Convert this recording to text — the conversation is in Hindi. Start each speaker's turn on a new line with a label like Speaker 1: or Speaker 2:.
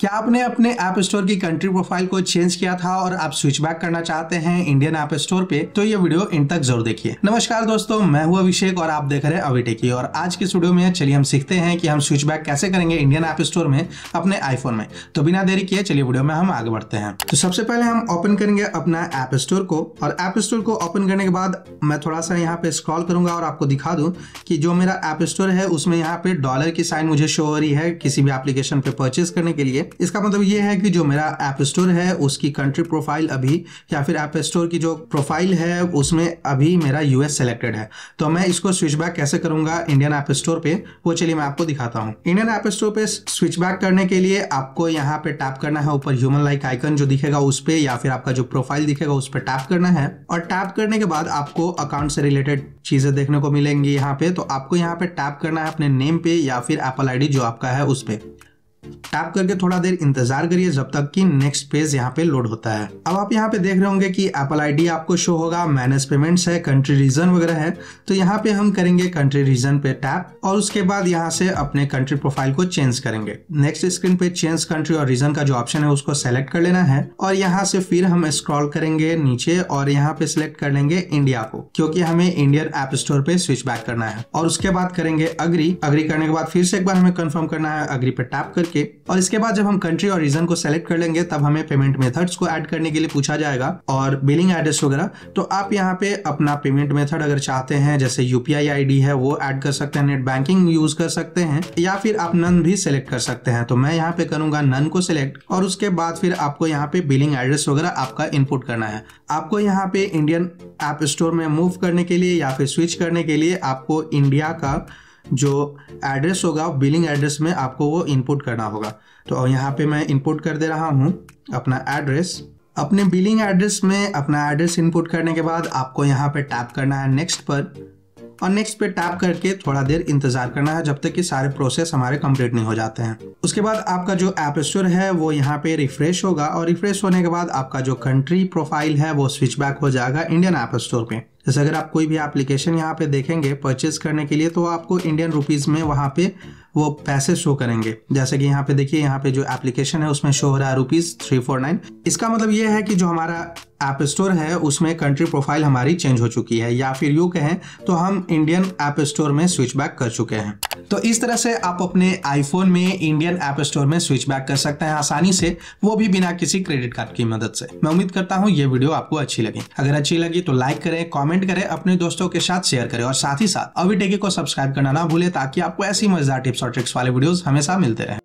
Speaker 1: क्या आपने अपने ऐप स्टोर की कंट्री प्रोफाइल को चेंज किया था और आप स्विच बैक करना चाहते हैं इंडियन ऐप स्टोर पे तो ये वीडियो इन तक जरूर देखिए नमस्कार दोस्तों मैं हूं अभिषेक और आप देख रहे हैं अभी टेकी और आज के स्टूडियो में चलिए हम सीखते हैं कि हम स्विच बैक कैसे करेंगे इंडियन ऐप स्टोर में अपने आईफोन में तो बिना देरी किए चलिए वीडियो में हम आगे बढ़ते हैं तो सबसे पहले हम ओपन करेंगे अपना ऐप स्टोर को और ऐप स्टोर को ओपन करने के बाद मैं थोड़ा सा यहाँ पे स्क्रॉल करूंगा और आपको दिखा दू की जो मेरा ऐप स्टोर है उसमें यहाँ पे डॉलर की साइन मुझे शो हो रही है किसी भी एप्लीकेशन पे परचेज करने के लिए इसका मतलब ये है कि जो मेरा ऐप स्टोर है उसकी कंट्री प्रोफाइल अभी या फिर ऐप स्टोर की जो प्रोफाइल है उसमें अभी मेरा यूएस सेलेक्टेड है तो मैं इसको स्विच बैक कैसे करूंगा इंडियन ऐप स्टोर पे वो चलिए मैं आपको दिखाता हूँ इंडियन ऐप स्टोर पे स्विच बैक करने के लिए आपको यहाँ पे टैप करना है ऊपर ह्यूमन लाइक आइकन जो दिखेगा उस पर या फिर आपका जो प्रोफाइल दिखेगा उस पर टैप करना है और टैप करने के बाद आपको अकाउंट से रिलेटेड चीजें देखने को मिलेंगी यहाँ पे तो आपको यहाँ पे टैप करना है अपने नेम पे या फिर एप्पल आईडी जो आपका है उस पर टैप करके थोड़ा देर इंतजार करिए जब तक कि नेक्स्ट पेज यहाँ पे लोड होता है अब आप यहाँ पे देख रहे होंगे कि एप्पल आईडी आपको शो होगा मैनेज पेमेंट्स है कंट्री रीजन वगैरह है तो यहाँ पे हम करेंगे कंट्री रीजन पे टैप और उसके बाद यहाँ से अपने कंट्री प्रोफाइल को चेंज करेंगे नेक्स्ट स्क्रीन पे चेंज कंट्री और रीजन का जो ऑप्शन है उसको सेलेक्ट कर लेना है और यहाँ से फिर हम स्क्रॉल करेंगे नीचे और यहाँ पे सिलेक्ट कर लेंगे इंडिया को क्योंकि हमें इंडियन एप स्टोर पे स्विच बैक करना है और उसके बाद करेंगे अग्री अग्री करने के बाद फिर से एक बार हमें कन्फर्म करना है अग्री पे टैप करके के और इसके बाद जब हम कंट्री और रीजन को सेलेक्ट कर लेंगे तब हमें पेमेंट मेथड्स को ऐड करने के लिए पूछा जाएगा और बिलिंग एड्रेस वगैरह तो आप यहाँ पे अपना पेमेंट मेथड अगर चाहते हैं जैसे यूपीआई आईडी है वो ऐड कर सकते हैं नेट बैंकिंग यूज कर सकते हैं या फिर आप नन भी सिलेक्ट कर सकते हैं तो मैं यहाँ पे करूंगा नन को सिलेक्ट और उसके बाद फिर आपको यहाँ पे बिलिंग एड्रेस वगैरह आपका इनपुट करना है आपको यहाँ पे इंडियन ऐप स्टोर में मूव करने के लिए या फिर स्विच करने के लिए आपको इंडिया का जो एड्रेस होगा बिलिंग एड्रेस में आपको वो इनपुट करना होगा तो यहाँ पे मैं इनपुट कर दे रहा हूँ अपना एड्रेस अपने बिलिंग एड्रेस में अपना एड्रेस इनपुट करने के बाद आपको यहाँ पे टैप करना है नेक्स्ट पर और नेक्स्ट पे टैप करके थोड़ा देर इंतजार करना है जब तक कि सारे प्रोसेस हमारे कंप्लीट नहीं हो जाते हैं उसके बाद आपका जो ऐप स्टोर है वो यहाँ पे रिफ्रेश होगा और रिफ्रेश होने के बाद आपका जो कंट्री प्रोफाइल है वो स्विच बैक हो जाएगा इंडियन ऐप स्टोर पे जैसे अगर आप कोई भी एप्लीकेशन यहाँ पे देखेंगे परचेज करने के लिए तो आपको इंडियन रुपीज़ में वहाँ पे वो पैसे शो करेंगे जैसे कि यहाँ पे देखिए यहाँ पे जो एप्लीकेशन है उसमें शो हो रहा है रुपीज़ थ्री फोर नाइन इसका मतलब ये है कि जो हमारा ऐप स्टोर है उसमें कंट्री प्रोफाइल हमारी चेंज हो चुकी है या फिर यू कहें तो हम इंडियन ऐप स्टोर में स्विच बैक कर चुके हैं तो इस तरह से आप अपने आईफोन में इंडियन ऐप स्टोर में स्विच बैक कर सकते हैं आसानी से वो भी बिना किसी क्रेडिट कार्ड की मदद से मैं उम्मीद करता हूँ ये वीडियो आपको अच्छी लगी अगर अच्छी लगी तो लाइक करें कॉमेंट करें अपने दोस्तों के साथ शेयर करें और साथ ही साथ अभी टेके को सब्सक्राइब करना ना भूले ताकि आपको ऐसी मजेदार टिप्स और ट्रिक्स वाले वीडियो हमेशा मिलते रहे